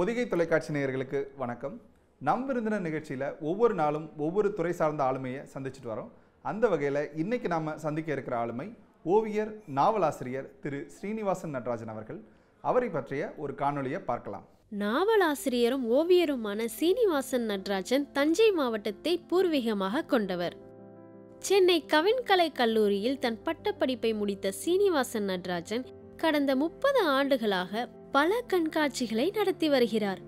பொதிகை தொலைக்காட்சி நேயர்களுக்கு வணக்கம் நம் விருந்தினர் நிகழ்ச்சியில் ஒவ்வொரு நாளும் ஒவ்வொரு துறை சார்ந்த ஆளுமையை சந்திச்சுட்டு வரோம் அந்த வகையில் இன்றைக்கி நாம் சந்திக்க இருக்கிற ஆளுமை ஓவியர் நாவலாசிரியர் திரு ஸ்ரீனிவாசன் நடராஜன் அவர்கள் அவரை பற்றிய ஒரு காணொலியை பார்க்கலாம் நாவலாசிரியரும் ஓவியருமான சீனிவாசன் நடராஜன் தஞ்சை மாவட்டத்தை பூர்வீகமாக கொண்டவர் சென்னை கவின்கலை கல்லூரியில் தன் பட்டப்படிப்பை முடித்த சீனிவாசன் நடராஜன் கடந்த முப்பது ஆண்டுகளாக பல கண்காட்சிகளை நடத்தி வருகிறார்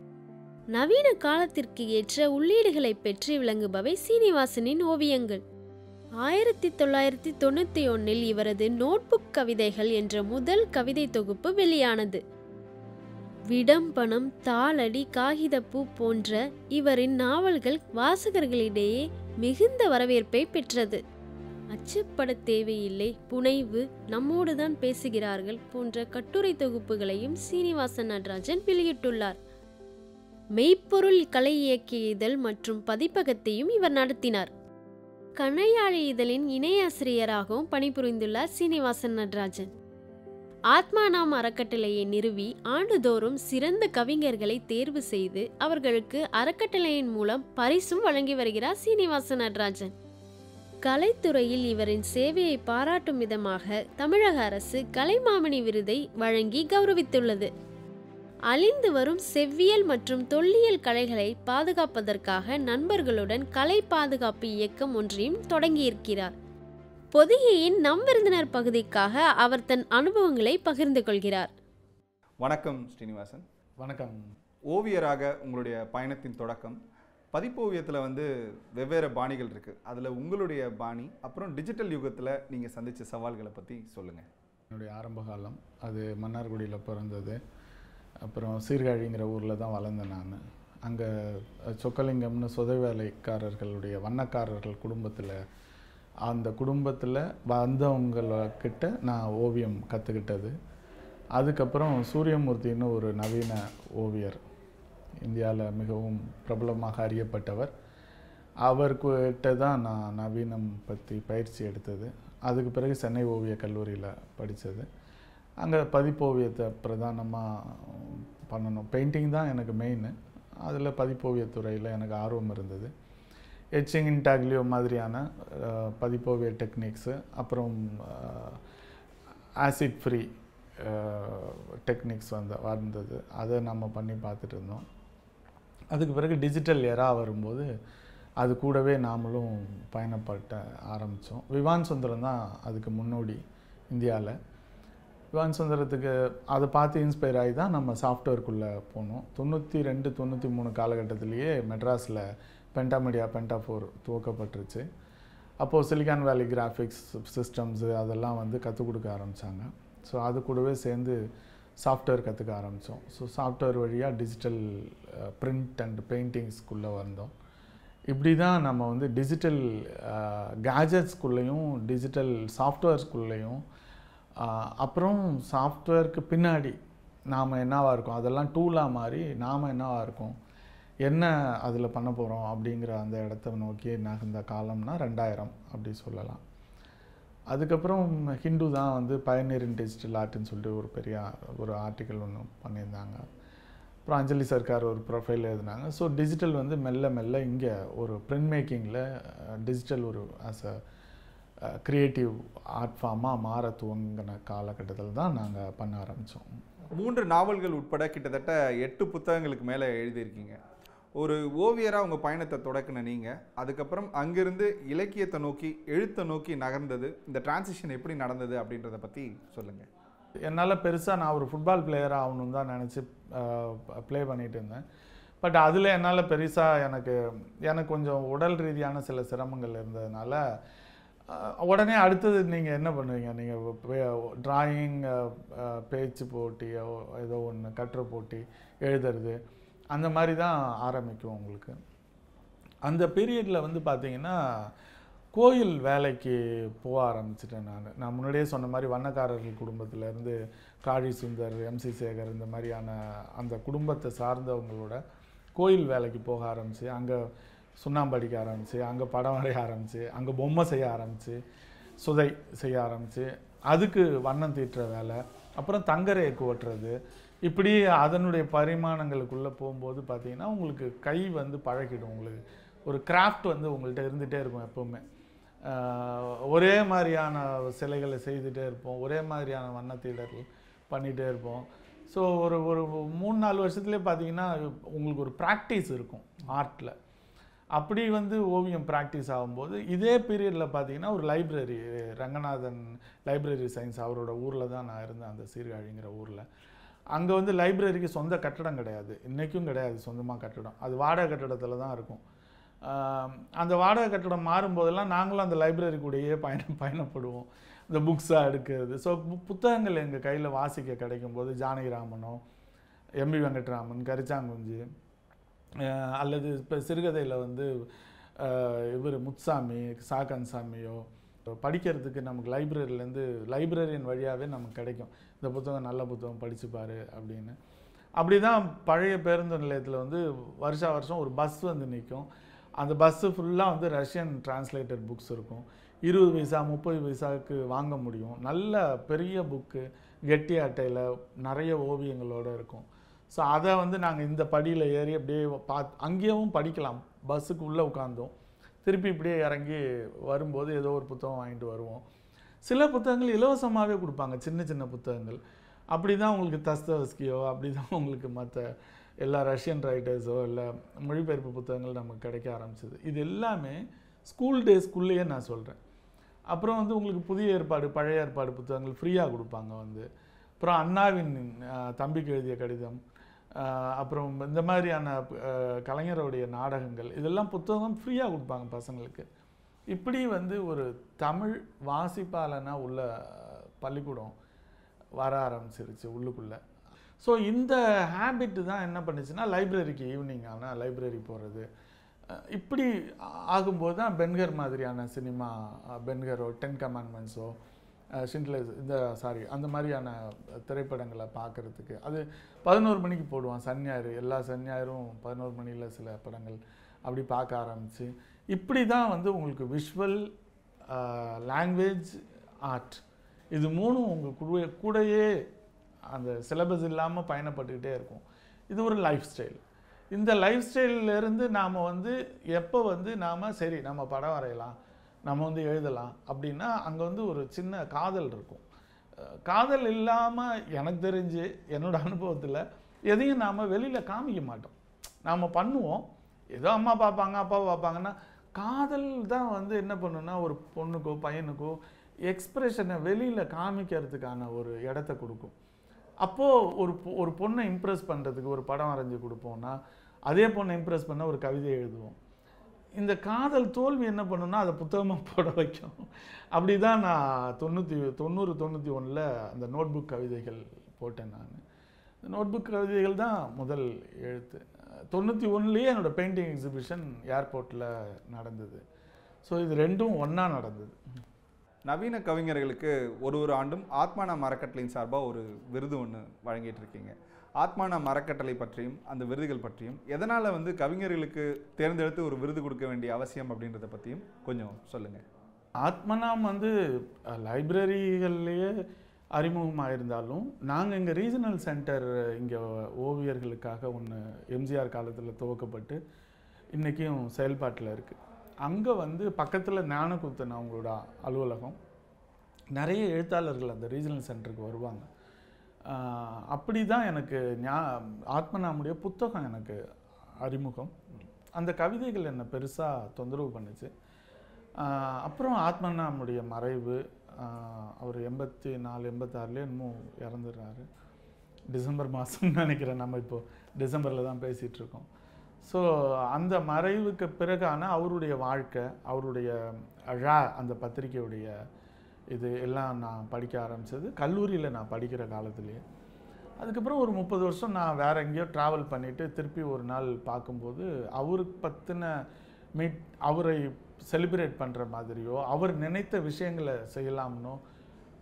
நவீன காலத்திற்கு ஏற்ற உள்ளீடுகளை பெற்று விளங்குபவை சீனிவாசனின் ஓவியங்கள் ஆயிரத்தி தொள்ளாயிரத்தி தொண்ணூற்றி ஒன்னில் இவரது நோட்புக் கவிதைகள் என்ற முதல் கவிதை தொகுப்பு வெளியானது பணம் தாளடி காகிதப்பூ போன்ற இவரின் நாவல்கள் வாசகர்களிடையே மிகுந்த வரவேற்பை பெற்றது அச்சப்பட தேவையில்லை புனைவு நம்மோடு தான் பேசுகிறார்கள் போன்ற கட்டுரை தொகுப்புகளையும் சீனிவாசன் நடராஜன் வெளியிட்டுள்ளார் மெய்ப்பொருள் கலை இயக்கிய இதழ் மற்றும் பதிப்பகத்தையும் இவர் நடத்தினார் கனையாழி இதழின் இணையாசிரியராகவும் பணிபுரிந்துள்ளார் சீனிவாசன் நடராஜன் ஆத்மானாம் அறக்கட்டளையை நிறுவி ஆண்டுதோறும் சிறந்த கவிஞர்களை தேர்வு செய்து அவர்களுக்கு அறக்கட்டளையின் மூலம் பரிசும் வழங்கி வருகிறார் சீனிவாசன் நடராஜன் கலைத்துறையில் இவரின் சேவையை பாராட்டும் விதமாக தமிழக அரசு கலைமாமணி விருதை வழங்கி கௌரவித்துள்ளது அழிந்து வரும் செவ்வியல் மற்றும் தொல்லியல் கலைகளை பாதுகாப்பதற்காக நண்பர்களுடன் கலை பாதுகாப்பு இயக்கம் ஒன்றையும் தொடங்கியிருக்கிறார் பொதிகையின் நம் விருந்தினர் பகுதிக்காக அவர் தன் அனுபவங்களை பகிர்ந்து கொள்கிறார் வணக்கம் ஸ்ரீனிவாசன் வணக்கம் ஓவியராக உங்களுடைய பயணத்தின் தொடக்கம் பதிப்போவியத்தில் வந்து வெவ்வேறு பாணிகள் இருக்குது அதில் உங்களுடைய பாணி அப்புறம் டிஜிட்டல் யுகத்தில் நீங்கள் சந்தித்த சவால்களை பற்றி சொல்லுங்கள் என்னுடைய ஆரம்ப காலம் அது மன்னார்குடியில் பிறந்தது அப்புறம் சீர்காழிங்கிற ஊரில் தான் வளர்ந்தேன் நான் அங்கே சொக்கலிங்கம்னு சொதவேலைக்காரர்களுடைய வண்ணக்காரர்கள் குடும்பத்தில் அந்த குடும்பத்தில் வந்தவங்கக்கிட்ட நான் ஓவியம் கற்றுக்கிட்டது அதுக்கப்புறம் சூரியமூர்த்தின்னு ஒரு நவீன ஓவியர் இந்தியாவில் மிகவும் பிரபலமாக அறியப்பட்டவர் அவர்கிட்ட தான் நான் நவீனம் பற்றி பயிற்சி எடுத்தது அதுக்கு பிறகு சென்னை ஓவிய கல்லூரியில் படித்தது அங்கே பதிப்போவியத்தை பிரதானமாக பண்ணணும் பெயிண்டிங் தான் எனக்கு மெயின் அதில் பதிப்போவியத்துறையில் எனக்கு ஆர்வம் இருந்தது எச்சிங் இன்டாக்லியோ மாதிரியான பதிப்போவிய டெக்னிக்ஸு அப்புறம் ஆசிட் ஃப்ரீ டெக்னிக்ஸ் வந்த வந்தது அதை நம்ம பண்ணி பார்த்துட்டு இருந்தோம் அதுக்கு பிறகு டிஜிட்டல் ஏரா வரும்போது அது கூடவே நாமளும் பயணப்பட்ட ஆரம்பித்தோம் விவான் சுந்தரம் தான் அதுக்கு முன்னோடி இந்தியாவில் விவான் சுந்தரத்துக்கு அதை பார்த்து இன்ஸ்பயர் ஆகி தான் நம்ம சாஃப்ட்வேர்க்குள்ளே போனோம் தொண்ணூற்றி ரெண்டு தொண்ணூற்றி மூணு காலகட்டத்திலேயே மெட்ராஸில் பென்டாமீடியா பென்டாஃபோர் துவக்கப்பட்டுருச்சு அப்போது சிலிகான் வேலி கிராஃபிக்ஸ் சிஸ்டம்ஸு அதெல்லாம் வந்து கற்றுக் கொடுக்க ஆரம்பித்தாங்க ஸோ அது கூடவே சேர்ந்து சாஃப்ட்வேர் கற்றுக்க ஆரம்பித்தோம் ஸோ சாஃப்ட்வேர் வழியாக டிஜிட்டல் பிரிண்ட் அண்ட் பெயிண்டிங்ஸ்குள்ளே வந்தோம் இப்படி தான் நம்ம வந்து டிஜிட்டல் கேஜெட்ஸ்குள்ளேயும் டிஜிட்டல் சாஃப்ட்வேர்ஸ்குள்ளேயும் அப்புறம் சாஃப்ட்வேருக்கு பின்னாடி நாம் என்னவாக இருக்கோம் அதெல்லாம் டூலாக மாறி நாம் என்னவாக இருக்கும் என்ன அதில் பண்ண போகிறோம் அப்படிங்கிற அந்த இடத்த நோக்கி நகர்ந்த காலம்னா ரெண்டாயிரம் அப்படி சொல்லலாம் அதுக்கப்புறம் ஹிந்து தான் வந்து பயனீரின் டிஜிட்டல் ஆர்ட்டுன்னு சொல்லிட்டு ஒரு பெரிய ஒரு ஆர்டிக்கல் ஒன்று பண்ணியிருந்தாங்க அப்புறம் அஞ்சலி சர்க்கார் ஒரு ப்ரொஃபைல் எழுதினாங்க ஸோ டிஜிட்டல் வந்து மெல்ல மெல்ல இங்கே ஒரு பிரிண்ட் மேக்கிங்கில் டிஜிட்டல் ஒரு ஆஸ் அ க்ரியேட்டிவ் ஆர்ட் ஃபார்மாக மாற துவங்கின காலகட்டத்தில் தான் நாங்கள் பண்ண ஆரம்பித்தோம் மூன்று நாவல்கள் உட்பட கிட்டத்தட்ட எட்டு புத்தகங்களுக்கு மேலே எழுதியிருக்கீங்க ஒரு ஓவியராக உங்கள் பயணத்தை தொடக்கின நீங்கள் அதுக்கப்புறம் அங்கிருந்து இலக்கியத்தை நோக்கி எழுத்தை நோக்கி நகர்ந்தது இந்த டிரான்சிஷன் எப்படி நடந்தது அப்படின்றத பற்றி சொல்லுங்கள் என்னால் பெருசாக நான் ஒரு ஃபுட்பால் பிளேயராக ஆகணும் தான் நினச்சி ப்ளே பண்ணிகிட்டு இருந்தேன் பட் அதில் என்னால் பெருசாக எனக்கு எனக்கு கொஞ்சம் உடல் ரீதியான சில சிரமங்கள் இருந்ததுனால உடனே அடுத்தது நீங்கள் என்ன பண்ணுவீங்க நீங்கள் ட்ராயிங் பேச்சு போட்டி ஏதோ ஒன்று கட்டுரை போட்டி எழுதுறது அந்த மாதிரி தான் ஆரம்பிக்கும் உங்களுக்கு அந்த பீரியடில் வந்து பார்த்தீங்கன்னா கோயில் வேலைக்கு போக ஆரம்பிச்சிட்டேன் நான் நான் முன்னாடியே சொன்ன மாதிரி வண்ணக்காரர்கள் குடும்பத்திலேருந்து காழி சுந்தர் எம்சி சேகர் இந்த மாதிரியான அந்த குடும்பத்தை சார்ந்தவங்களோட கோயில் வேலைக்கு போக ஆரம்பித்து அங்கே சுண்ணாம்படிக்க ஆரம்பிச்சு அங்கே படம் வரைய ஆரம்பித்து அங்கே பொம்மை செய்ய ஆரம்பித்து சுதை செய்ய ஆரம்பித்து அதுக்கு வண்ணம் தீட்டுற வேலை அப்புறம் தங்கரையை ஓட்டுறது இப்படி அதனுடைய பரிமாணங்களுக்குள்ளே போகும்போது பார்த்தீங்கன்னா உங்களுக்கு கை வந்து பழகிடும் உங்களுக்கு ஒரு கிராஃப்ட் வந்து உங்கள்கிட்ட இருந்துகிட்டே இருக்கும் எப்போவுமே ஒரே மாதிரியான சிலைகளை செய்துகிட்டே இருப்போம் ஒரே மாதிரியான வண்ணத்தீடர்கள் பண்ணிகிட்டே இருப்போம் ஸோ ஒரு ஒரு மூணு நாலு வருஷத்துலேயே பார்த்தீங்கன்னா உங்களுக்கு ஒரு ப்ராக்டிஸ் இருக்கும் ஆர்ட்டில் அப்படி வந்து ஓவியம் ப்ராக்டிஸ் ஆகும்போது இதே பீரியடில் பார்த்தீங்கன்னா ஒரு லைப்ரரி ரங்கநாதன் லைப்ரரி சயின்ஸ் அவரோட ஊரில் தான் நான் இருந்தேன் அந்த சீர்காழிங்கிற ஊரில் அங்கே வந்து லைப்ரரிக்கு சொந்த கட்டடம் கிடையாது இன்றைக்கும் கிடையாது சொந்தமாக கட்டடம் அது வாடகை கட்டடத்தில் தான் இருக்கும் அந்த வாடகை கட்டடம் மாறும்போதெல்லாம் நாங்களும் அந்த லைப்ரரி கூடயே பயணம் பயணப்படுவோம் இந்த புக்ஸாக எடுக்கிறது ஸோ புத்தகங்கள் எங்கள் கையில் வாசிக்க கிடைக்கும் போது ஜானகிராமனோ எம்பி வெங்கட்ராமன் கரிச்சாங்குஞ்சு அல்லது இப்போ சிறுகதையில் வந்து இவர் முத்சாமி சாகன் சாமியோ படிக்கிறதுக்கு நமக்கு லைப்ரரியிலேருந்து லைப்ரரியின் வழியாகவே நமக்கு கிடைக்கும் இந்த புத்தகம் நல்ல புத்தகம் படிச்சுப்பார் அப்படின்னு அப்படி தான் பழைய பேருந்து நிலையத்தில் வந்து வருஷா வருஷம் ஒரு பஸ் வந்து நிற்கும் அந்த பஸ்ஸு ஃபுல்லாக வந்து ரஷ்யன் டிரான்ஸ்லேட்டர் புக்ஸ் இருக்கும் இருபது பைசா முப்பது பைசாவுக்கு வாங்க முடியும் நல்ல பெரிய புக்கு கெட்டி அட்டையில் நிறைய ஓவியங்களோடு இருக்கும் ஸோ அதை வந்து நாங்கள் இந்த படியில் ஏறி அப்படியே பார்த்து அங்கேயும் படிக்கலாம் பஸ்ஸுக்கு உள்ளே உட்காந்தோம் திருப்பி இப்படியே இறங்கி வரும்போது ஏதோ ஒரு புத்தகம் வாங்கிட்டு வருவோம் சில புத்தகங்கள் இலவசமாகவே கொடுப்பாங்க சின்ன சின்ன புத்தகங்கள் அப்படி தான் உங்களுக்கு தஸ்தவஸ்கியோ அப்படி தான் உங்களுக்கு மற்ற எல்லா ரஷ்யன் ரைட்டர்ஸோ இல்லை மொழிபெயர்ப்பு புத்தகங்கள் நமக்கு கிடைக்க ஆரம்பிச்சிது இது எல்லாமே ஸ்கூல் டேஸ்க்குள்ளேயே நான் சொல்கிறேன் அப்புறம் வந்து உங்களுக்கு புதிய ஏற்பாடு பழைய ஏற்பாடு புத்தகங்கள் ஃப்ரீயாக கொடுப்பாங்க வந்து அப்புறம் அண்ணாவின் தம்பிக்கு எழுதிய கடிதம் அப்புறம் இந்த மாதிரியான கலைஞருடைய நாடகங்கள் இதெல்லாம் புத்தகம் ஃப்ரீயாக கொடுப்பாங்க பசங்களுக்கு இப்படி வந்து ஒரு தமிழ் வாசிப்பாளனாக உள்ள பள்ளிக்கூடம் வர ஆரம்பிச்சிருச்சு உள்ளுக்குள்ளே ஸோ இந்த ஹேபிட் தான் என்ன பண்ணுச்சுன்னா லைப்ரரிக்கு ஈவினிங் ஆனால் லைப்ரரி போகிறது இப்படி ஆகும்போது தான் பென்கர் மாதிரியான சினிமா பென்கரோ டென் கமாண்ட்மெண்ட்ஸோ ஷிண்ட்லஸ் இந்த சாரி அந்த மாதிரியான திரைப்படங்களை பார்க்குறதுக்கு அது பதினோரு மணிக்கு போடுவான் சன் ஞாயிறு எல்லா சன் ஞாயிறும் பதினோரு மணியில் சில படங்கள் அப்படி பார்க்க ஆரம்பித்து இப்படி தான் வந்து உங்களுக்கு விஷுவல் லாங்குவேஜ் ஆர்ட் இது மூணும் உங்கள் கூட கூடையே அந்த சிலபஸ் இல்லாமல் பயணப்பட்டுக்கிட்டே இருக்கும் இது ஒரு லைஃப் ஸ்டைல் இந்த லைஃப் ஸ்டைல்லேருந்து நாம் வந்து எப்போ வந்து நாம் சரி நம்ம படம் வரையலாம் நம்ம வந்து எழுதலாம் அப்படின்னா அங்கே வந்து ஒரு சின்ன காதல் இருக்கும் காதல் இல்லாமல் எனக்கு தெரிஞ்சு என்னோடய அனுபவத்தில் எதையும் நாம் வெளியில் காமிக்க மாட்டோம் நாம் பண்ணுவோம் ஏதோ அம்மா பார்ப்பாங்க அப்பா பார்ப்பாங்கன்னா காதல் தான் வந்து என்ன பண்ணுன்னா ஒரு பொண்ணுக்கோ பையனுக்கோ எக்ஸ்ப்ரெஷனை வெளியில் காமிக்கிறதுக்கான ஒரு இடத்த கொடுக்கும் அப்போது ஒரு ஒரு பொண்ணை இம்ப்ரெஸ் பண்ணுறதுக்கு ஒரு படம் வரைஞ்சி கொடுப்போம்னா அதே பொண்ணை இம்ப்ரெஸ் பண்ண ஒரு கவிதை எழுதுவோம் இந்த காதல் தோல்வி என்ன பண்ணுன்னா அதை புத்தகமாக போட வைக்கும் அப்படி தான் நான் தொண்ணூற்றி தொண்ணூறு தொண்ணூற்றி ஒன்றில் அந்த நோட் புக் கவிதைகள் போட்டேன் நான் இந்த நோட் புக் கவிதைகள் தான் முதல் எழுத்து தொண்ணூற்றி ஒன்றுலேயே என்னோடய பெயிண்டிங் எக்ஸிபிஷன் ஏர்போர்ட்டில் நடந்தது ஸோ இது ரெண்டும் ஒன்றா நடந்தது நவீன கவிஞர்களுக்கு ஒரு ஒரு ஆண்டும் ஆத்மானா மரக்கட்டளின் சார்பாக ஒரு விருது ஒன்று வழங்கிட்டு இருக்கீங்க ஆத்மான மரக்கட்டளை பற்றியும் அந்த விருதுகள் பற்றியும் எதனால் வந்து கவிஞர்களுக்கு தேர்ந்தெடுத்து ஒரு விருது கொடுக்க வேண்டிய அவசியம் அப்படின்றத பற்றியும் கொஞ்சம் சொல்லுங்கள் ஆத்மனாம் வந்து லைப்ரரிகள்லேயே அறிமுகமாக இருந்தாலும் நாங்கள் இங்கே ரீஜனல் சென்டர் இங்கே ஓவியர்களுக்காக ஒன்று எம்ஜிஆர் காலத்தில் துவக்கப்பட்டு இன்றைக்கும் செயல்பாட்டில் இருக்குது அங்கே வந்து பக்கத்தில் ஞானகுத்தன் அவங்களோட அலுவலகம் நிறைய எழுத்தாளர்கள் அந்த ரீஜனல் சென்டருக்கு வருவாங்க அப்படி தான் எனக்கு ஞா ஆத்மநாமுடைய புத்தகம் எனக்கு அறிமுகம் அந்த கவிதைகள் என்னை பெருசாக தொந்தரவு பண்ணிச்சு அப்புறம் ஆத்மநாமுடைய மறைவு அவர் எண்பத்தி நாலு எண்பத்தாறுலேயே இன்னமும் இறந்துடுறாரு டிசம்பர் மாதம்னு நினைக்கிறேன் நம்ம இப்போது டிசம்பரில் தான் பேசிகிட்ருக்கோம் ஸோ அந்த மறைவுக்கு பிறகான அவருடைய வாழ்க்கை அவருடைய அழா அந்த பத்திரிகையுடைய இது எல்லாம் நான் படிக்க ஆரம்பித்தது கல்லூரியில் நான் படிக்கிற காலத்துலேயே அதுக்கப்புறம் ஒரு முப்பது வருஷம் நான் வேறு எங்கேயோ ட்ராவல் பண்ணிவிட்டு திருப்பி ஒரு நாள் பார்க்கும்போது அவருக்கு பற்றின மீட் அவரை செலிப்ரேட் பண்ணுற மாதிரியோ அவர் நினைத்த விஷயங்களை செய்யலாம்னோ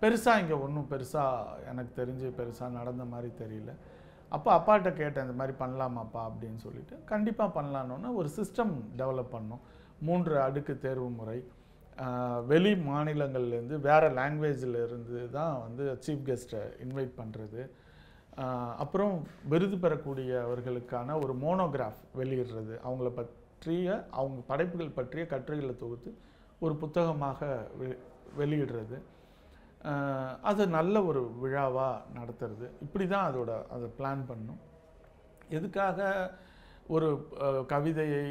பெருசாக இங்கே ஒன்றும் பெருசாக எனக்கு தெரிஞ்சு பெருசாக நடந்த மாதிரி தெரியல அப்போ அப்பாட்ட கேட்டேன் இந்த மாதிரி பண்ணலாமாப்பா அப்படின்னு சொல்லிட்டு கண்டிப்பாக பண்ணலான்னு ஒரு சிஸ்டம் டெவலப் பண்ணோம் மூன்று அடுக்கு தேர்வு முறை வெளி மாநிலங்கள்லேருந்து வேறு லாங்குவேஜில் இருந்து தான் வந்து சீஃப் கெஸ்ட்டை இன்வைட் பண்ணுறது அப்புறம் விருது பெறக்கூடியவர்களுக்கான ஒரு மோனோகிராஃப் வெளியிடுறது அவங்கள பற்றிய அவங்க படைப்புகள் பற்றிய கட்டுரைகளை தொகுத்து ஒரு புத்தகமாக வெளியிடுறது அது நல்ல ஒரு விழாவாக நடத்துறது இப்படி தான் அதோட அதை பிளான் பண்ணும் எதுக்காக ஒரு கவிதையை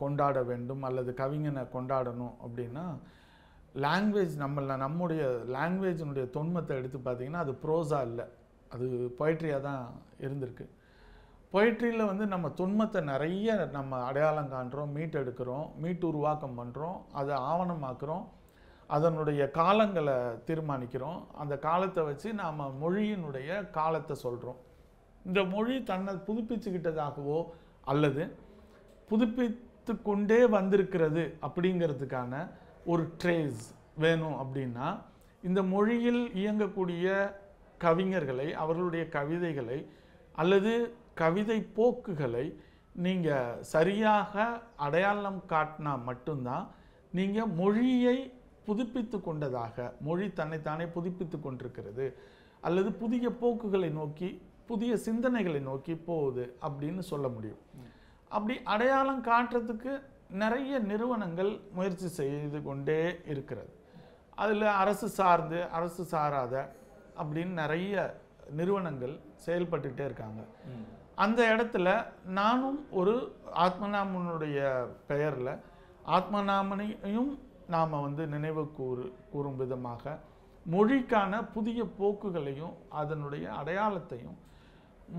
கொண்டாட வேண்டும் அல்லது கவிஞனை கொண்டாடணும் அப்படின்னா லாங்குவேஜ் நம்மள நம்முடைய லாங்குவேஜினுடைய தொன்மத்தை எடுத்து பார்த்திங்கன்னா அது ப்ரோஸா இல்லை அது பொயிட்ரியாக தான் இருந்திருக்கு பொயிட்ரியில் வந்து நம்ம தொன்மத்தை நிறைய நம்ம அடையாளம் காண்றோம் மீட் எடுக்கிறோம் மீட் உருவாக்கம் பண்ணுறோம் அதை ஆவணமாக்குறோம் அதனுடைய காலங்களை தீர்மானிக்கிறோம் அந்த காலத்தை வச்சு நாம் மொழியினுடைய காலத்தை சொல்கிறோம் இந்த மொழி தன்னை புதுப்பிச்சுக்கிட்டதாகவோ அல்லது புதுப்பி வளர்த்து கொண்டே வந்திருக்கிறது அப்படிங்கிறதுக்கான ஒரு ட்ரேஸ் வேணும் அப்படின்னா இந்த மொழியில் இயங்கக்கூடிய கவிஞர்களை அவர்களுடைய கவிதைகளை அல்லது கவிதை போக்குகளை நீங்கள் சரியாக அடையாளம் காட்டினா மட்டும்தான் நீங்கள் மொழியை புதுப்பித்து கொண்டதாக மொழி தன்னைத்தானே புதுப்பித்து கொண்டிருக்கிறது அல்லது புதிய போக்குகளை நோக்கி புதிய சிந்தனைகளை நோக்கி போகுது அப்படின்னு சொல்ல முடியும் அப்படி அடையாளம் காட்டுறதுக்கு நிறைய நிறுவனங்கள் முயற்சி செய்து கொண்டே இருக்கிறது அதில் அரசு சார்ந்து அரசு சாராத அப்படின்னு நிறைய நிறுவனங்கள் செயல்பட்டுகிட்டே இருக்காங்க அந்த இடத்துல நானும் ஒரு ஆத்மநாமனுடைய பெயரில் ஆத்மநாமனையும் நாம் வந்து நினைவு கூறு கூறும் விதமாக மொழிக்கான புதிய போக்குகளையும் அதனுடைய அடையாளத்தையும்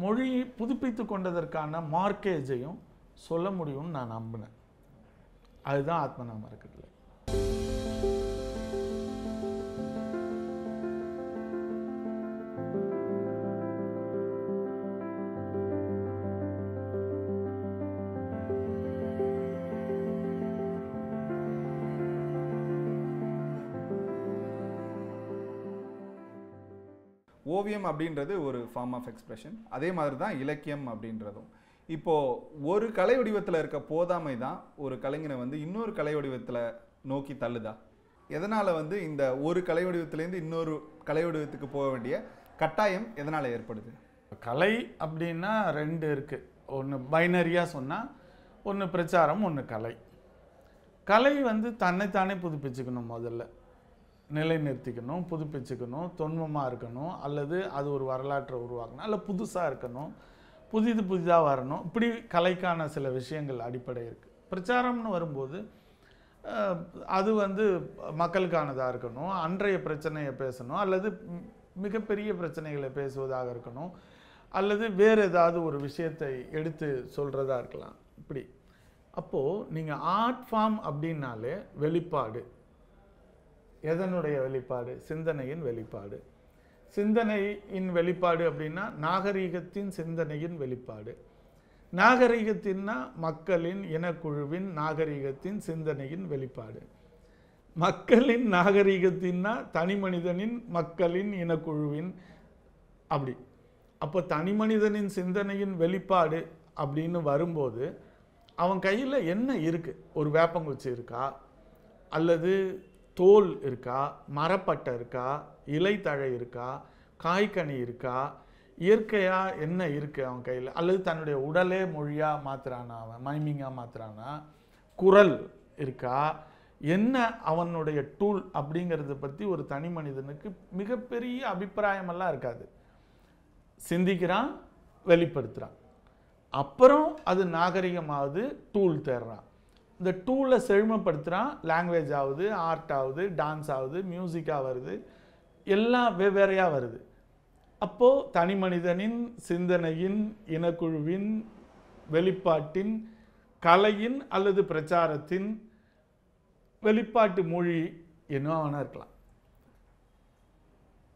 மொழியை புதுப்பித்து கொண்டதற்கான மார்க்கேஜையும் சொல்ல முடியும்னு நான் நம்பினேன் அதுதான் ஆத்மநாம இருக்கட்டில் ஓவியம் அப்படின்றது ஒரு ஃபார்ம் ஆஃப் எக்ஸ்பிரஷன் அதே மாதிரி தான் இலக்கியம் அப்படின்றதும் இப்போது ஒரு கலை வடிவத்தில் இருக்க போதாமை தான் ஒரு கலைஞனை வந்து இன்னொரு கலை வடிவத்தில் நோக்கி தள்ளுதா எதனால் வந்து இந்த ஒரு கலை வடிவத்துலேருந்து இன்னொரு கலை வடிவத்துக்கு போக வேண்டிய கட்டாயம் எதனால் ஏற்படுது கலை அப்படின்னா ரெண்டு இருக்குது ஒன்று பைனரியாக சொன்னால் ஒன்று பிரச்சாரம் ஒன்று கலை கலை வந்து தன்னைத்தானே புதுப்பிச்சுக்கணும் முதல்ல நிலைநிறுத்திக்கணும் புதுப்பிச்சுக்கணும் தொன்மமாக இருக்கணும் அல்லது அது ஒரு வரலாற்றை உருவாக்கணும் அல்ல புதுசாக இருக்கணும் புதிது புதிதாக வரணும் இப்படி கலைக்கான சில விஷயங்கள் அடிப்படை இருக்குது பிரச்சாரம்னு வரும்போது அது வந்து மக்களுக்கானதாக இருக்கணும் அன்றைய பிரச்சனையை பேசணும் அல்லது மிகப்பெரிய பிரச்சனைகளை பேசுவதாக இருக்கணும் அல்லது வேறு ஏதாவது ஒரு விஷயத்தை எடுத்து சொல்கிறதா இருக்கலாம் இப்படி அப்போது நீங்கள் ஆர்ட் ஃபார்ம் அப்படின்னாலே வெளிப்பாடு எதனுடைய வெளிப்பாடு சிந்தனையின் வெளிப்பாடு சிந்தனையின் வெளிப்பாடு அப்படின்னா நாகரீகத்தின் சிந்தனையின் வெளிப்பாடு நாகரீகத்தின்னா மக்களின் இனக்குழுவின் நாகரீகத்தின் சிந்தனையின் வெளிப்பாடு மக்களின் நாகரீகத்தின்னா தனி மனிதனின் மக்களின் இனக்குழுவின் அப்படி அப்போ தனி மனிதனின் சிந்தனையின் வெளிப்பாடு அப்படின்னு வரும்போது அவன் கையில் என்ன இருக்குது ஒரு வேப்பங்குச்சி இருக்கா அல்லது தோல் இருக்கா மரப்பட்டை இருக்கா இலை தழை இருக்கா காய்கனி இருக்கா இயற்கையாக என்ன இருக்குது அவன் கையில் அல்லது தன்னுடைய உடலே மொழியாக மாற்றுறானா அவன் மைமிங்காக மாற்றுறானா குரல் இருக்கா என்ன அவனுடைய டூல் அப்படிங்கிறத பற்றி ஒரு தனி மனிதனுக்கு மிகப்பெரிய அபிப்பிராயமெல்லாம் இருக்காது சிந்திக்கிறான் வெளிப்படுத்துகிறான் அப்புறம் அது நாகரிகமாவது டூல் தேடுறான் இந்த டூலை செழுமைப்படுத்துகிறான் லாங்குவேஜ் ஆகுது ஆர்ட் ஆகுது டான்ஸ் ஆகுது மியூசிக்காக வருது எல்லாம் வெவ்வேறையாக வருது அப்போது தனி மனிதனின் சிந்தனையின் இனக்குழுவின் வெளிப்பாட்டின் கலையின் அல்லது பிரச்சாரத்தின் வெளிப்பாட்டு மொழி என்ன இருக்கலாம்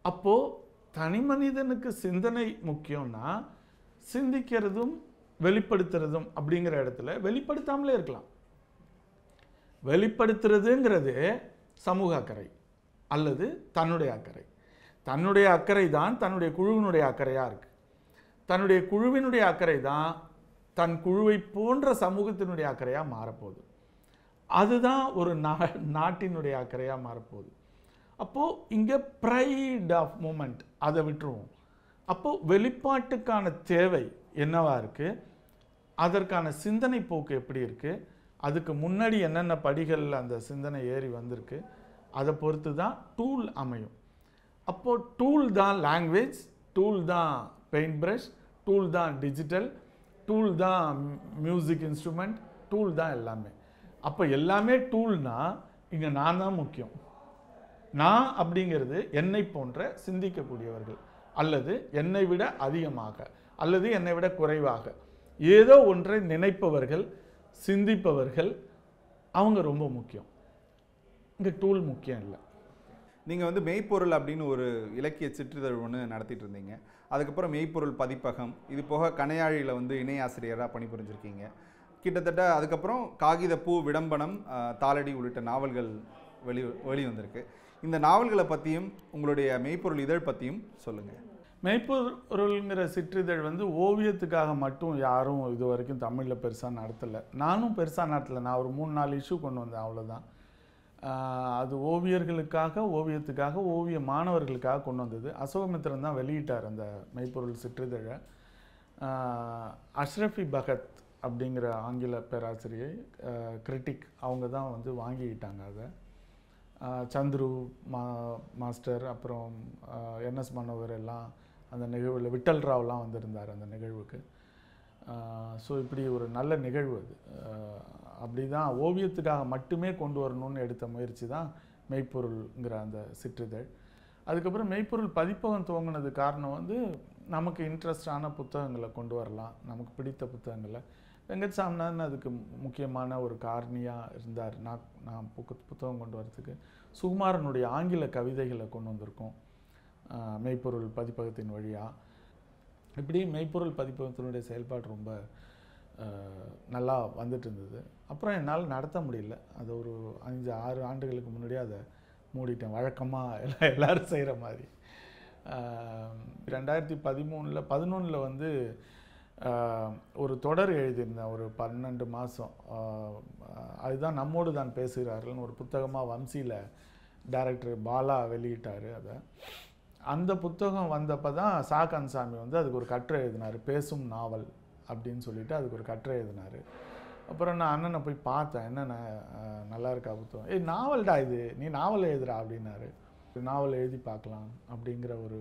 அப்போது தனி மனிதனுக்கு சிந்தனை முக்கியம்னா சிந்திக்கிறதும் வெளிப்படுத்துறதும் அப்படிங்கிற இடத்துல வெளிப்படுத்தாமலே இருக்கலாம் வெளிப்படுத்துறதுங்கிறது சமூக அக்கறை அல்லது தன்னுடைய அக்கறை தன்னுடைய அக்கறை தான் தன்னுடைய குழுவினுடைய அக்கறையாக இருக்குது தன்னுடைய குழுவினுடைய அக்கறை தான் தன் குழுவை போன்ற சமூகத்தினுடைய அக்கறையாக மாறப்போகுது அதுதான் ஒரு நா நாட்டினுடைய அக்கறையாக மாறப்போகுது அப்போது இங்கே ப்ரைட் ஆஃப் மூமெண்ட் அதை விட்டுருவோம் அப்போது வெளிப்பாட்டுக்கான தேவை என்னவாக இருக்குது அதற்கான சிந்தனை போக்கு எப்படி இருக்குது அதுக்கு முன்னாடி என்னென்ன படிகளில் அந்த சிந்தனை ஏறி வந்திருக்கு அதை பொறுத்து தான் டூல் அமையும் அப்போது டூல் தான் லாங்குவேஜ் டூல் தான் பெயிண்ட் ப்ரஷ் டூல் தான் டிஜிட்டல் டூல் தான் மியூசிக் இன்ஸ்ட்ருமெண்ட் டூல் தான் எல்லாமே அப்போ எல்லாமே டூல்னா இங்கே நான் தான் முக்கியம் நான் அப்படிங்கிறது என்னை போன்ற சிந்திக்கக்கூடியவர்கள் அல்லது என்னை விட அதிகமாக அல்லது என்னை விட குறைவாக ஏதோ ஒன்றை நினைப்பவர்கள் சிந்திப்பவர்கள் அவங்க ரொம்ப முக்கியம் இந்த டூல் முக்கியம் இல்லை நீங்கள் வந்து மெய்ப்பொருள் அப்படின்னு ஒரு இலக்கிய சிற்றிதழ் ஒன்று நடத்திட்டு இருந்தீங்க அதுக்கப்புறம் மெய்ப்பொருள் பதிப்பகம் இது போக கனையாழியில் வந்து இணை ஆசிரியராக பணிபுரிஞ்சிருக்கீங்க கிட்டத்தட்ட அதுக்கப்புறம் காகித பூ விடம்பனம் தாளடி உள்ளிட்ட நாவல்கள் வெளி வெளிவந்திருக்கு இந்த நாவல்களை பற்றியும் உங்களுடைய மெய்ப்பொருள் இதழ் பற்றியும் சொல்லுங்கள் மெய்ப்பொருள்ங்கிற சிற்றிதழ் வந்து ஓவியத்துக்காக மட்டும் யாரும் இது வரைக்கும் தமிழில் பெருசாக நடத்தலை நானும் பெருசாக நடத்தலை நான் ஒரு மூணு நாலு இஷ்யூ கொண்டு வந்தேன் அவ்வளோதான் அது ஓவியர்களுக்காக ஓவியத்துக்காக ஓவிய மாணவர்களுக்காக கொண்டு வந்தது அசோகமித்திரன் தான் வெளியிட்டார் அந்த மெய்ப்பொருள் சிற்றிதழை அஷ்ரஃபி பகத் அப்படிங்கிற ஆங்கில பேராசிரியை கிரிட்டிக் அவங்க தான் வந்து வாங்கிக்கிட்டாங்க அதை சந்துரு மா மாஸ்டர் அப்புறம் என்எஸ் மனோவர் எல்லாம் அந்த நிகழ்வில் விட்டல் ராவ்லாம் வந்திருந்தார் அந்த நிகழ்வுக்கு ஸோ இப்படி ஒரு நல்ல நிகழ்வு அது அப்படி தான் ஓவியத்துக்காக மட்டுமே கொண்டு வரணும்னு எடுத்த முயற்சி தான் மெய்ப்பொருள்ங்கிற அந்த சிற்றிதழ் அதுக்கப்புறம் மெய்ப்பொருள் பதிப்பகம் துவங்கினது காரணம் வந்து நமக்கு இன்ட்ரெஸ்டான புத்தகங்களை கொண்டு வரலாம் நமக்கு பிடித்த புத்தகங்களை வெங்கட் அதுக்கு முக்கியமான ஒரு காரணியாக இருந்தார் நான் நான் புக்கு புத்தகம் கொண்டு வரத்துக்கு சுகுமாரனுடைய ஆங்கில கவிதைகளை கொண்டு வந்திருக்கோம் மெய்ப்பொருள் பதிப்பகத்தின் வழியாக இப்படி மெய்ப்பொருள் பதிப்பகத்தினுடைய செயல்பாடு ரொம்ப நல்லா வந்துட்டு இருந்தது அப்புறம் என்னால் நடத்த முடியல அது ஒரு அஞ்சு ஆறு ஆண்டுகளுக்கு முன்னாடியே அதை மூடிட்டேன் வழக்கமாக எல்லாம் எல்லோரும் செய்கிற மாதிரி ரெண்டாயிரத்தி பதிமூணில் பதினொன்றில் வந்து ஒரு தொடர் எழுதியிருந்தேன் ஒரு பன்னெண்டு மாதம் அதுதான் நம்மோடு தான் பேசுகிறார்கள்னு ஒரு புத்தகமாக வம்சியில் டைரக்டர் பாலா வெளியிட்டார் அதை அந்த புத்தகம் வந்தப்போ தான் சா கன்சாமி வந்து அதுக்கு ஒரு கற்று எழுதினார் பேசும் நாவல் அப்படின்னு சொல்லிட்டு அதுக்கு ஒரு கட்டுரை எழுதினார் அப்புறம் நான் அண்ணனை போய் பார்த்தேன் என்னென்ன நல்லா இருக்கா புத்தகம் ஏய் நாவல்டா இது நீ நாவல் எழுதுறா அப்படின்னாரு நாவல் எழுதி பார்க்கலாம் அப்படிங்கிற ஒரு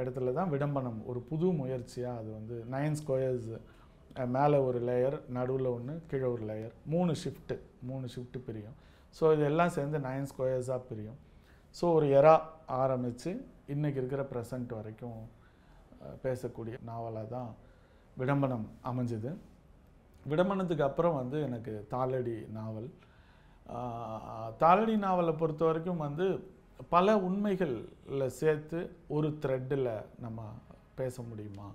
இடத்துல தான் விடம்பனம் ஒரு புது முயற்சியாக அது வந்து நைன் ஸ்கொயர்ஸ் மேலே ஒரு லேயர் நடுவில் ஒன்று கீழே ஒரு லேயர் மூணு ஷிஃப்ட்டு மூணு ஷிஃப்ட்டு பிரியும் ஸோ இதெல்லாம் சேர்ந்து நைன் ஸ்கொயர்ஸாக பிரியும் ஸோ ஒரு எரா ஆரம்பித்து இன்றைக்கி இருக்கிற ப்ரெசண்ட் வரைக்கும் பேசக்கூடிய நாவலாக தான் விடம்பனம் அமைஞ்சது விடம்பனத்துக்கு அப்புறம் வந்து எனக்கு தாளடி நாவல் தாளடி நாவலை பொறுத்த வரைக்கும் வந்து பல உண்மைகளில் சேர்த்து ஒரு த்ரெட்டில் நம்ம பேச முடியுமா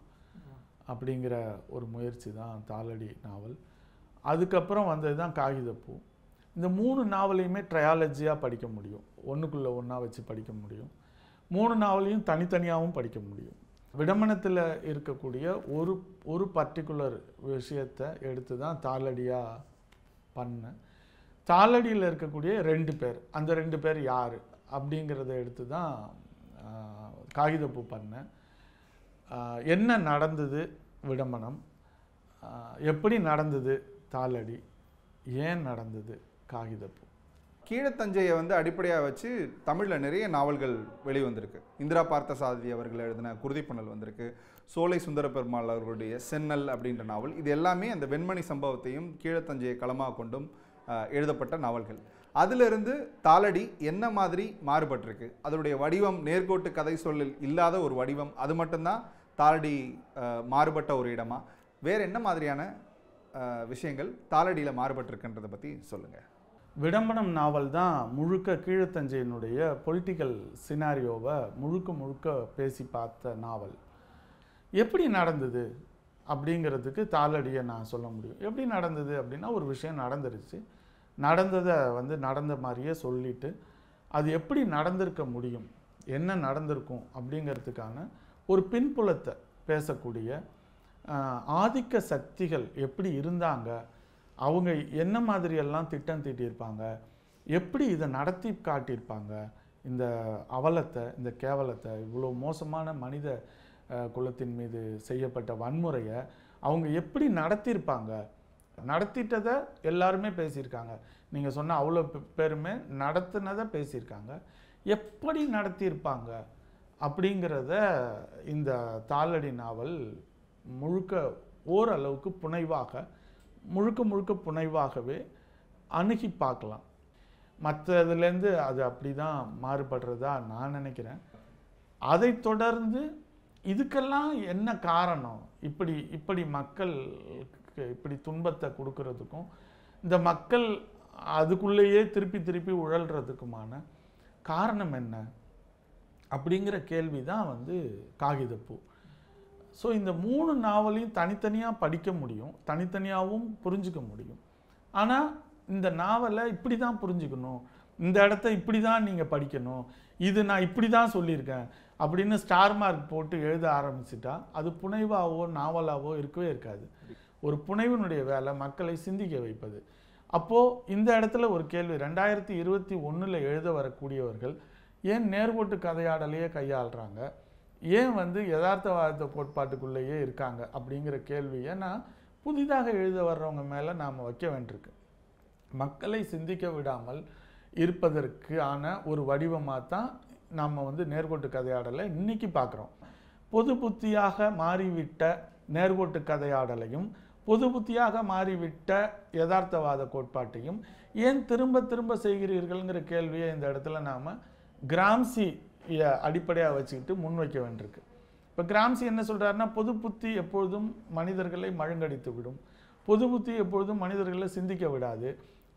அப்படிங்கிற ஒரு முயற்சி தான் தாளடி நாவல் அதுக்கப்புறம் வந்தது தான் காகிதப்பூ இந்த மூணு நாவலையுமே ட்ரையாலஜியாக படிக்க முடியும் ஒன்றுக்குள்ளே ஒன்றா வச்சு படிக்க முடியும் மூணு நாவலையும் தனித்தனியாகவும் படிக்க முடியும் விடமனத்தில் இருக்கக்கூடிய ஒரு ஒரு பர்டிகுலர் விஷயத்தை எடுத்து தான் தாளடியாக பண்ணேன் தாளடியில் இருக்கக்கூடிய ரெண்டு பேர் அந்த ரெண்டு பேர் யார் அப்படிங்கிறத எடுத்து தான் காகிதப்பூ பண்ணேன் என்ன நடந்தது விடமனம் எப்படி நடந்தது தாளடி ஏன் நடந்தது காகிதப்பூ கீழத்தஞ்சையை வந்து அடிப்படையாக வச்சு தமிழில் நிறைய நாவல்கள் வெளிவந்திருக்கு இந்திரா பார்த்தசாரதி அவர்கள் எழுதின குருதிப்புணல் வந்திருக்கு சோலை சுந்தர பெருமாள் அவர்களுடைய சென்னல் அப்படின்ற நாவல் இது எல்லாமே அந்த வெண்மணி சம்பவத்தையும் கீழத்தஞ்சையை களமாக கொண்டும் எழுதப்பட்ட நாவல்கள் அதிலிருந்து தாளடி என்ன மாதிரி மாறுபட்டிருக்கு அதனுடைய வடிவம் நேர்கோட்டு கதை சொல்லில் இல்லாத ஒரு வடிவம் அது மட்டும்தான் தாளடி மாறுபட்ட ஒரு இடமா வேறு என்ன மாதிரியான விஷயங்கள் தாளடியில் மாறுபட்டிருக்குன்றதை பற்றி சொல்லுங்கள் விடம்பனம் நாவல் தான் முழுக்க கீழத்தஞ்சையினுடைய பொலிட்டிக்கல் சினாரியோவை முழுக்க முழுக்க பேசி பார்த்த நாவல் எப்படி நடந்தது அப்படிங்கிறதுக்கு தாளடியை நான் சொல்ல முடியும் எப்படி நடந்தது அப்படின்னா ஒரு விஷயம் நடந்துருச்சு நடந்ததை வந்து நடந்த மாதிரியே சொல்லிவிட்டு அது எப்படி நடந்திருக்க முடியும் என்ன நடந்திருக்கும் அப்படிங்கிறதுக்கான ஒரு பின்புலத்தை பேசக்கூடிய ஆதிக்க சக்திகள் எப்படி இருந்தாங்க அவங்க என்ன மாதிரியெல்லாம் திட்டம் தீட்டியிருப்பாங்க எப்படி இதை நடத்தி காட்டியிருப்பாங்க இந்த அவலத்தை இந்த கேவலத்தை இவ்வளோ மோசமான மனித குலத்தின் மீது செய்யப்பட்ட வன்முறையை அவங்க எப்படி நடத்தியிருப்பாங்க நடத்திட்டதை எல்லாருமே பேசியிருக்காங்க நீங்கள் சொன்ன அவ்வளோ பேருமே நடத்தினதை பேசியிருக்காங்க எப்படி நடத்தியிருப்பாங்க அப்படிங்கிறத இந்த தாளடி நாவல் முழுக்க ஓரளவுக்கு புனைவாக முழுக்க முழுக்க புனைவாகவே அணுகி பார்க்கலாம் மற்ற இதுலேருந்து அது அப்படி தான் மாறுபடுறதா நான் நினைக்கிறேன் அதை தொடர்ந்து இதுக்கெல்லாம் என்ன காரணம் இப்படி இப்படி மக்களுக்கு இப்படி துன்பத்தை கொடுக்கறதுக்கும் இந்த மக்கள் அதுக்குள்ளேயே திருப்பி திருப்பி உழல்றதுக்குமான காரணம் என்ன அப்படிங்கிற கேள்வி தான் வந்து காகிதப்பூ ஸோ இந்த மூணு நாவலையும் தனித்தனியாக படிக்க முடியும் தனித்தனியாகவும் புரிஞ்சிக்க முடியும் ஆனால் இந்த நாவலை இப்படி தான் புரிஞ்சுக்கணும் இந்த இடத்த இப்படி தான் நீங்கள் படிக்கணும் இது நான் இப்படி தான் சொல்லியிருக்கேன் அப்படின்னு ஸ்டார் மார்க் போட்டு எழுத ஆரம்பிச்சிட்டா அது புனைவாகவோ நாவலாகவோ இருக்கவே இருக்காது ஒரு புனைவனுடைய வேலை மக்களை சிந்திக்க வைப்பது அப்போது இந்த இடத்துல ஒரு கேள்வி ரெண்டாயிரத்தி இருபத்தி ஒன்றில் எழுத வரக்கூடியவர்கள் ஏன் நேர்கோட்டு கதையாடலையே கையாளுறாங்க ஏன் வந்து யதார்த்தவாத கோட்பாட்டுக்குள்ளேயே இருக்காங்க அப்படிங்கிற கேள்வி ஏன்னா புதிதாக எழுத வர்றவங்க மேலே நாம் வைக்க வேண்டியிருக்கு மக்களை சிந்திக்க விடாமல் இருப்பதற்கு ஆன ஒரு வடிவமாக தான் நாம் வந்து நேர்கோட்டு கதையாடலை இன்னைக்கு பார்க்குறோம் பொது புத்தியாக மாறிவிட்ட நேர்கோட்டு கதையாடலையும் பொது புத்தியாக மாறிவிட்ட யதார்த்தவாத கோட்பாட்டையும் ஏன் திரும்ப திரும்ப செய்கிறீர்கள்ங்கிற கேள்வியை இந்த இடத்துல நாம் கிராம்சி அடிப்படையாக வச்சுக்கிட்டு முன்வைக்க வேண்டியிருக்கு இப்போ கிராம்சி என்ன சொல்கிறாருன்னா பொது புத்தி எப்பொழுதும் மனிதர்களை மழுங்கடித்து விடும் பொது புத்தி எப்பொழுதும் மனிதர்களை சிந்திக்க விடாது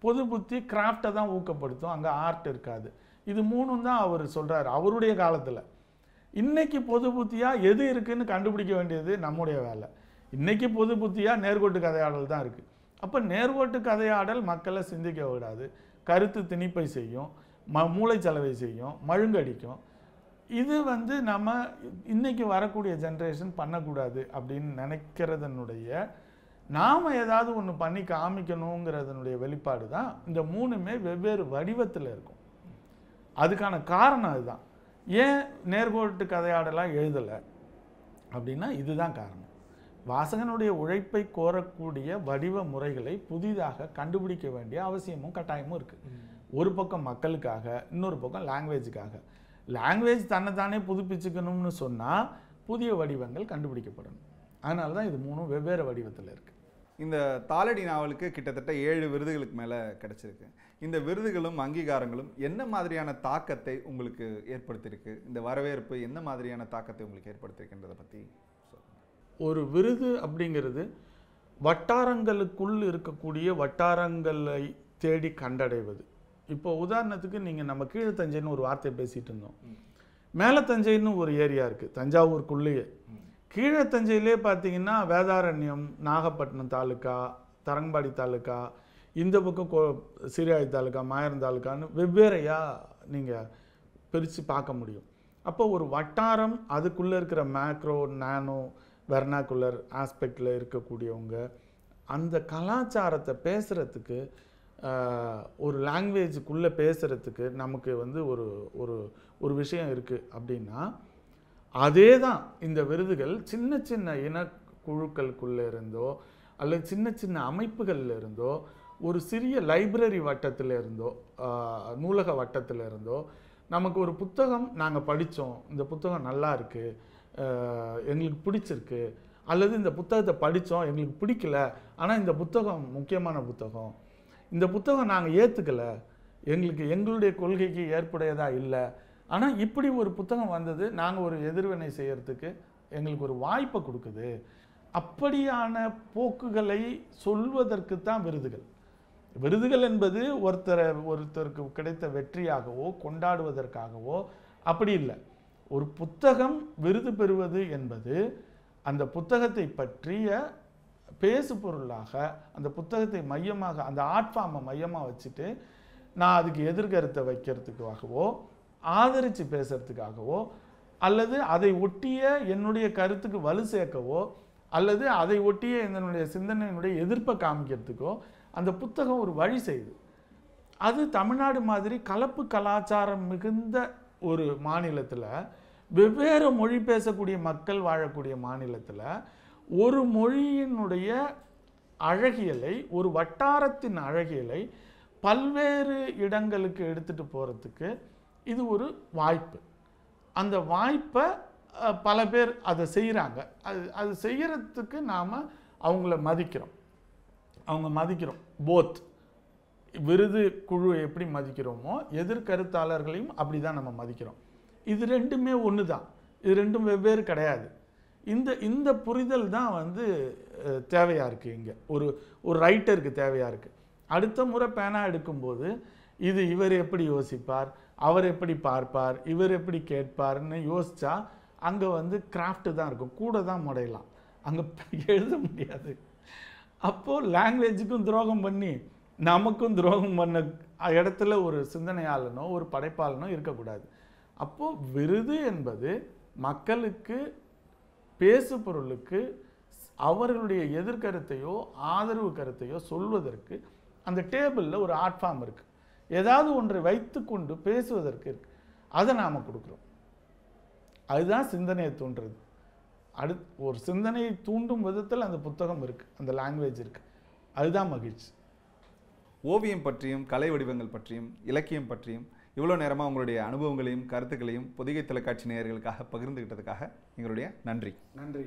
பொது புத்தி கிராஃப்டை தான் ஊக்கப்படுத்தும் அங்கே ஆர்ட் இருக்காது இது மூணும் தான் அவர் சொல்கிறார் அவருடைய காலத்தில் இன்றைக்கி பொது புத்தியாக எது இருக்குதுன்னு கண்டுபிடிக்க வேண்டியது நம்முடைய வேலை இன்றைக்கி பொது புத்தியாக நேர்கோட்டு கதையாடல் தான் இருக்குது அப்போ நேர்கோட்டு கதையாடல் மக்களை சிந்திக்க விடாது கருத்து திணிப்பை செய்யும் ம மூளைச்சலவை செய்யும் மழுங்கடிக்கும் இது வந்து நம்ம இன்றைக்கி வரக்கூடிய ஜென்ரேஷன் பண்ணக்கூடாது அப்படின்னு நினைக்கிறதனுடைய நாம் ஏதாவது ஒன்று பண்ணி காமிக்கணுங்கிறதனுடைய வெளிப்பாடு தான் இந்த மூணுமே வெவ்வேறு வடிவத்தில் இருக்கும் அதுக்கான காரணம் அதுதான் ஏன் நேர்கோட்டு கதையாடலாம் எழுதலை அப்படின்னா இதுதான் காரணம் வாசகனுடைய உழைப்பை கோரக்கூடிய வடிவ முறைகளை புதிதாக கண்டுபிடிக்க வேண்டிய அவசியமும் கட்டாயமும் இருக்குது ஒரு பக்கம் மக்களுக்காக இன்னொரு பக்கம் லாங்குவேஜுக்காக லாங்குவேஜ் தன்னைத்தானே புதுப்பிச்சுக்கணும்னு சொன்னால் புதிய வடிவங்கள் கண்டுபிடிக்கப்படணும் அதனால தான் இது மூணும் வெவ்வேறு வடிவத்தில் இருக்குது இந்த தாலடி நாவலுக்கு கிட்டத்தட்ட ஏழு விருதுகளுக்கு மேலே கிடச்சிருக்கு இந்த விருதுகளும் அங்கீகாரங்களும் என்ன மாதிரியான தாக்கத்தை உங்களுக்கு ஏற்படுத்தியிருக்கு இந்த வரவேற்பு என்ன மாதிரியான தாக்கத்தை உங்களுக்கு ஏற்படுத்தியிருக்கின்றதை பற்றி ஒரு விருது அப்படிங்கிறது வட்டாரங்களுக்குள் இருக்கக்கூடிய வட்டாரங்களை தேடி கண்டடைவது இப்போ உதாரணத்துக்கு நீங்கள் நம்ம கீழே தஞ்சைன்னு ஒரு வார்த்தை பேசிகிட்டு இருந்தோம் மேலே தஞ்சைன்னு ஒரு ஏரியா இருக்குது தஞ்சாவூருக்குள்ளேயே கீழே தஞ்சையிலே பார்த்தீங்கன்னா வேதாரண்யம் நாகப்பட்டினம் தாலுக்கா தரங்கம்பாடி தாலுக்கா இந்த பக்கம் கோ சீராழி தாலுக்கா மாயரம் தாலுக்கான்னு வெவ்வேறையாக நீங்கள் பிரித்து பார்க்க முடியும் அப்போ ஒரு வட்டாரம் அதுக்குள்ளே இருக்கிற மேக்ரோ நானோ வெர்னாக்குலர் ஆஸ்பெக்டில் இருக்கக்கூடியவங்க அந்த கலாச்சாரத்தை பேசுகிறதுக்கு ஒரு லாங்குவேஜுக்குள்ளே பேசுகிறதுக்கு நமக்கு வந்து ஒரு ஒரு ஒரு விஷயம் இருக்குது அப்படின்னா அதே தான் இந்த விருதுகள் சின்ன சின்ன இனக்குழுக்களுக்குள்ளே இருந்தோ அல்லது சின்ன சின்ன அமைப்புகளில் இருந்தோ ஒரு சிறிய லைப்ரரி வட்டத்தில் இருந்தோ நூலக வட்டத்தில் இருந்தோ நமக்கு ஒரு புத்தகம் நாங்கள் படித்தோம் இந்த புத்தகம் நல்லா இருக்குது எங்களுக்கு பிடிச்சிருக்கு அல்லது இந்த புத்தகத்தை படித்தோம் எங்களுக்கு பிடிக்கல ஆனால் இந்த புத்தகம் முக்கியமான புத்தகம் இந்த புத்தகம் நாங்கள் ஏற்றுக்கலை எங்களுக்கு எங்களுடைய கொள்கைக்கு ஏற்புடையதாக இல்லை ஆனால் இப்படி ஒரு புத்தகம் வந்தது நாங்கள் ஒரு எதிர்வினை செய்கிறதுக்கு எங்களுக்கு ஒரு வாய்ப்பை கொடுக்குது அப்படியான போக்குகளை சொல்வதற்கு தான் விருதுகள் விருதுகள் என்பது ஒருத்தரை ஒருத்தருக்கு கிடைத்த வெற்றியாகவோ கொண்டாடுவதற்காகவோ அப்படி இல்லை ஒரு புத்தகம் விருது பெறுவது என்பது அந்த புத்தகத்தை பற்றிய பேசு பொருளாக அந்த புத்தகத்தை மையமாக அந்த ஆர்ட்ஃபார்மை மையமாக வச்சுட்டு நான் அதுக்கு எதிர்கருத்தை வைக்கிறதுக்காகவோ ஆதரித்து பேசுகிறதுக்காகவோ அல்லது அதை ஒட்டிய என்னுடைய கருத்துக்கு வலு சேர்க்கவோ அல்லது அதை ஒட்டிய என்னுடைய சிந்தனையினுடைய எதிர்ப்பை காமிக்கிறதுக்கோ அந்த புத்தகம் ஒரு வழி செய்யுது அது தமிழ்நாடு மாதிரி கலப்பு கலாச்சாரம் மிகுந்த ஒரு மாநிலத்தில் வெவ்வேறு மொழி பேசக்கூடிய மக்கள் வாழக்கூடிய மாநிலத்தில் ஒரு மொழியினுடைய அழகியலை ஒரு வட்டாரத்தின் அழகியலை பல்வேறு இடங்களுக்கு எடுத்துகிட்டு போகிறதுக்கு இது ஒரு வாய்ப்பு அந்த வாய்ப்பை பல பேர் அதை செய்கிறாங்க அது அது செய்கிறதுக்கு நாம் அவங்கள மதிக்கிறோம் அவங்க மதிக்கிறோம் போத் விருது குழு எப்படி மதிக்கிறோமோ எதிர்கருத்தாளர்களையும் அப்படி தான் நம்ம மதிக்கிறோம் இது ரெண்டுமே ஒன்று தான் இது ரெண்டும் வெவ்வேறு கிடையாது இந்த இந்த புரிதல் தான் வந்து தேவையாக இருக்குது இங்கே ஒரு ஒரு ரைட்டருக்கு தேவையாக இருக்குது அடுத்த முறை பேனா எடுக்கும்போது இது இவர் எப்படி யோசிப்பார் அவர் எப்படி பார்ப்பார் இவர் எப்படி கேட்பார்னு யோசித்தா அங்கே வந்து கிராஃப்ட்டு தான் இருக்கும் கூட தான் முடையலாம் அங்கே எழுத முடியாது அப்போது லாங்குவேஜுக்கும் துரோகம் பண்ணி நமக்கும் துரோகம் பண்ண இடத்துல ஒரு சிந்தனையாளனோ ஒரு படைப்பாளனோ இருக்கக்கூடாது அப்போது விருது என்பது மக்களுக்கு பேசு பொருளுக்கு அவர்களுடைய எதிர்கருத்தையோ ஆதரவு கருத்தையோ சொல்வதற்கு அந்த டேபிளில் ஒரு ஆர்ட் ஃபார்ம் இருக்குது ஏதாவது ஒன்றை வைத்து கொண்டு பேசுவதற்கு இருக்கு அதை நாம் கொடுக்குறோம் அதுதான் சிந்தனையை தூண்டுறது அடு ஒரு சிந்தனையை தூண்டும் விதத்தில் அந்த புத்தகம் இருக்குது அந்த லாங்குவேஜ் இருக்குது அதுதான் மகிழ்ச்சி ஓவியம் பற்றியும் கலை வடிவங்கள் பற்றியும் இலக்கியம் பற்றியும் இவ்வளோ நேரமாக உங்களுடைய அனுபவங்களையும் கருத்துக்களையும் பொதிகை தொலைக்காட்சி நேயர்களுக்காக பகிர்ந்துக்கிட்டதுக்காக எங்களுடைய நன்றி நன்றி